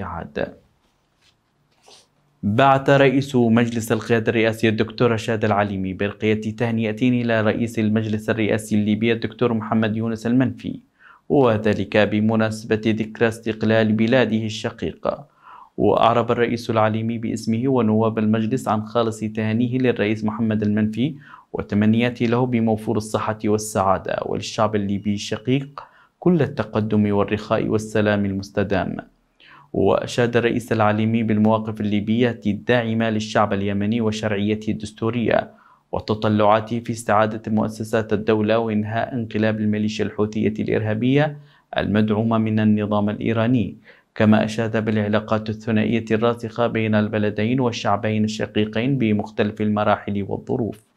عاد بعث رئيس مجلس القيادة الرئاسي الدكتور رشاد العليمي برقية تهنئة إلى رئيس المجلس الرئاسي الليبي الدكتور محمد يونس المنفي وذلك بمناسبة ذكرى استقلال بلاده الشقيقة وأعرب الرئيس العليمي باسمه ونواب المجلس عن خالص تهانيه للرئيس محمد المنفي وتمنياته له بموفور الصحة والسعادة وللشعب الليبي الشقيق كل التقدم والرخاء والسلام المستدام وأشاد الرئيس العليمي بالمواقف الليبية الداعمة للشعب اليمني وشرعيته الدستورية وتطلعاته في استعادة مؤسسات الدولة وإنهاء انقلاب الميليشيا الحوثية الإرهابية المدعومة من النظام الإيراني كما أشاد بالعلاقات الثنائية الراسخة بين البلدين والشعبين الشقيقين بمختلف المراحل والظروف